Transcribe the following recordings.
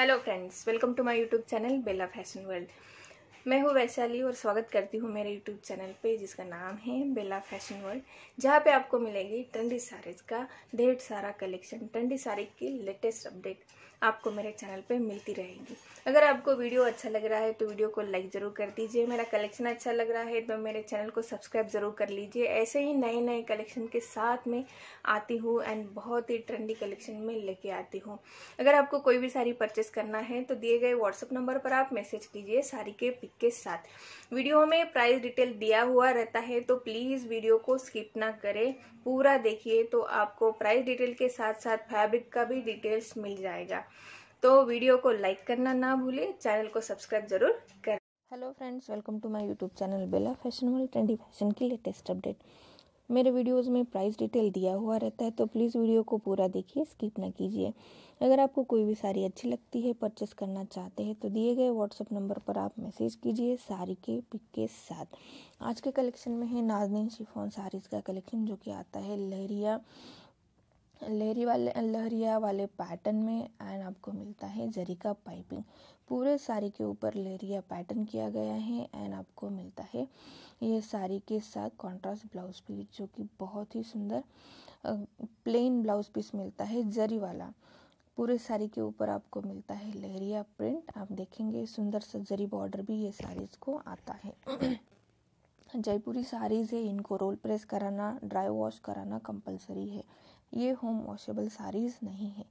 hello friends welcome to my YouTube channel Bela fashion world मैं हूँ वैशाली और स्वागत करती हूँ मेरे यूट्यूब चैनल पे जिसका नाम है बेला फैशन वर्ल्ड जहाँ पे आपको मिलेगी ट्रेंडी साड़ीज़ का ढेर सारा कलेक्शन ट्रेंडी साड़ी की लेटेस्ट अपडेट आपको मेरे चैनल पे मिलती रहेगी अगर आपको वीडियो अच्छा लग रहा है तो वीडियो को लाइक ज़रूर कर दीजिए मेरा कलेक्शन अच्छा लग रहा है तो मेरे चैनल को सब्सक्राइब ज़रूर कर लीजिए ऐसे ही नए नए कलेक्शन के साथ में आती हूँ एंड बहुत ही ट्रेंडी कलेक्शन में लेके आती हूँ अगर आपको कोई भी साड़ी परचेस करना है तो दिए गए व्हाट्सअप नंबर पर आप मैसेज कीजिए साड़ी के पिक के साथ वीडियो में प्राइस डिटेल दिया हुआ रहता है तो प्लीज़ वीडियो को स्किप ना करें पूरा देखिए तो आपको प्राइस डिटेल के साथ साथ फैब्रिक का भी डिटेल्स मिल जाएगा तो वीडियो को लाइक करना ना भूले चैनल को सब्सक्राइब जरूर कर hello friends welcome to my YouTube channel Bela fashion world trendy fashion की लेटेस्ट अपडेट मेरे वीडियोस में प्राइस डिटेल दिया हुआ रहता है तो प्लीज़ वीडियो को पूरा देखिए स्किप ना कीजिए अगर आपको कोई भी साड़ी अच्छी लगती है परचेस करना चाहते हैं तो दिए गए व्हाट्सअप नंबर पर आप मैसेज कीजिए साड़ी के पिक के साथ आज के कलेक्शन में है नाजनीन शिफोन साड़ीज़ का कलेक्शन जो कि आता है लहरिया लहरी वाले लहरिया वाले पैटर्न में एंड आपको मिलता है जरी का पाइपिंग पूरे साड़ी के ऊपर लहरिया पैटर्न किया गया है एंड आपको मिलता है ये साड़ी के साथ कॉन्ट्रास्ट ब्लाउज पीस जो कि बहुत ही सुंदर प्लेन ब्लाउज पीस मिलता है जरी वाला पूरे साड़ी के ऊपर आपको मिलता है लहरिया प्रिंट आप देखेंगे सुंदर सा जरी बॉर्डर भी ये साड़ीज़ को आता है जयपुरी साड़ीज़ है इनको रोल प्रेस कराना ड्राई वॉश कराना कंपलसरी है ये होम वॉशेबल साड़ीज़ नहीं है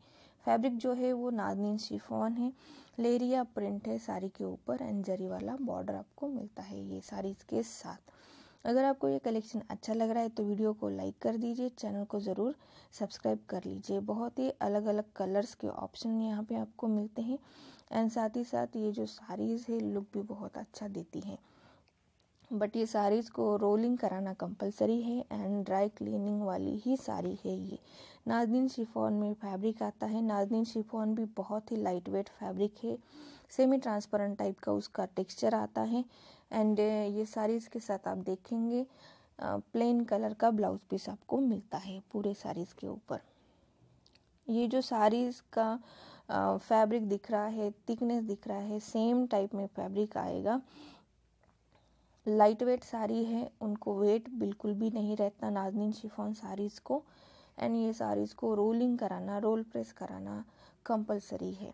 फैब्रिक जो है वो नादनीन शिफॉन है लेरिया प्रिंट है साड़ी के ऊपर एंड जरी वाला बॉर्डर आपको मिलता है ये साड़ीज़ के साथ अगर आपको ये कलेक्शन अच्छा लग रहा है तो वीडियो को लाइक कर दीजिए चैनल को ज़रूर सब्सक्राइब कर लीजिए बहुत ही अलग अलग कलर्स के ऑप्शन यहाँ पे आपको मिलते हैं एंड साथ ही साथ ये जो साड़ीज़ है लुक भी बहुत अच्छा देती हैं बट ये साड़ीज़ को रोलिंग कराना कंपलसरी है एंड ड्राई क्लीनिंग वाली ही साड़ी है ये नाजनीन शिफॉन में फैब्रिक आता है नाजनीन शिफॉन भी बहुत ही लाइट वेट फैब्रिक है सेमी ट्रांसपेरेंट टाइप का उसका टेक्सचर आता है एंड uh, ये साड़ीज़ के साथ आप देखेंगे प्लेन uh, कलर का ब्लाउज पीस आपको मिलता है पूरे साड़ीज़ के ऊपर ये जो साड़ीज़ का फैब्रिक uh, दिख रहा है थिकनेस दिख रहा है सेम टाइप में फैब्रिक आएगा लाइट वेट साड़ी है उनको वेट बिल्कुल भी नहीं रहता नाजनीन शिफॉन साड़ीज़ को एंड ये साड़ीज़ को रोलिंग कराना रोल प्रेस कराना कंपलसरी है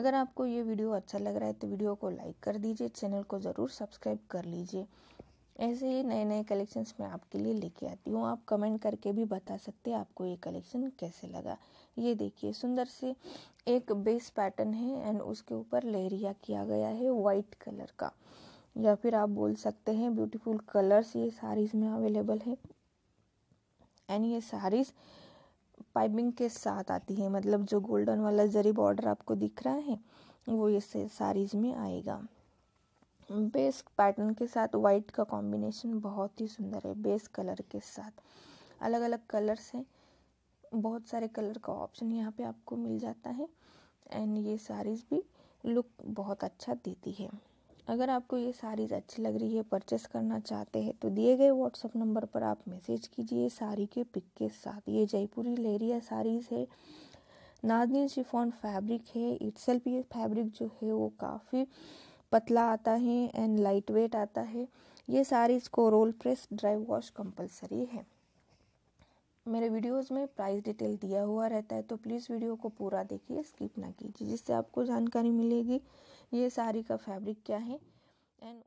अगर आपको ये वीडियो अच्छा लग रहा है तो वीडियो को लाइक कर दीजिए चैनल को ज़रूर सब्सक्राइब कर लीजिए ऐसे ही नए नए कलेक्शंस मैं आपके लिए लेके आती हूँ आप कमेंट करके भी बता सकते हैं आपको ये कलेक्शन कैसे लगा ये देखिए सुंदर से एक बेस पैटर्न है एंड उसके ऊपर लहरिया किया गया है वाइट कलर का या फिर आप बोल सकते हैं ब्यूटीफुल कलर्स ये साड़ीज़ में अवेलेबल है एंड ये साड़ीज़ पाइपिंग के साथ आती है मतलब जो गोल्डन वाला जरी बॉर्डर आपको दिख रहा है वो ये साड़ीज़ में आएगा बेस पैटर्न के साथ वाइट का कॉम्बिनेशन बहुत ही सुंदर है बेस कलर के साथ अलग अलग कलर्स हैं बहुत सारे कलर का ऑप्शन यहाँ पे आपको मिल जाता है एंड ये साड़ीज़ भी लुक बहुत अच्छा देती है अगर आपको ये साड़ीज़ अच्छी लग रही है परचेस करना चाहते हैं तो दिए गए व्हाट्सअप नंबर पर आप मैसेज कीजिए साड़ी के पिक के साथ ये जयपुरी लेरिया साड़ीज़ है नाजनी शिफॉन फैब्रिक है इट्सल्फ ये फैब्रिक जो है वो काफ़ी पतला आता है एंड लाइट वेट आता है ये साड़ीज़ को roll press dry wash compulsory है मेरे वीडियोस में प्राइस डिटेल दिया हुआ रहता है तो प्लीज़ वीडियो को पूरा देखिए स्किप ना कीजिए जिससे आपको जानकारी मिलेगी ये साड़ी का फैब्रिक क्या है एंड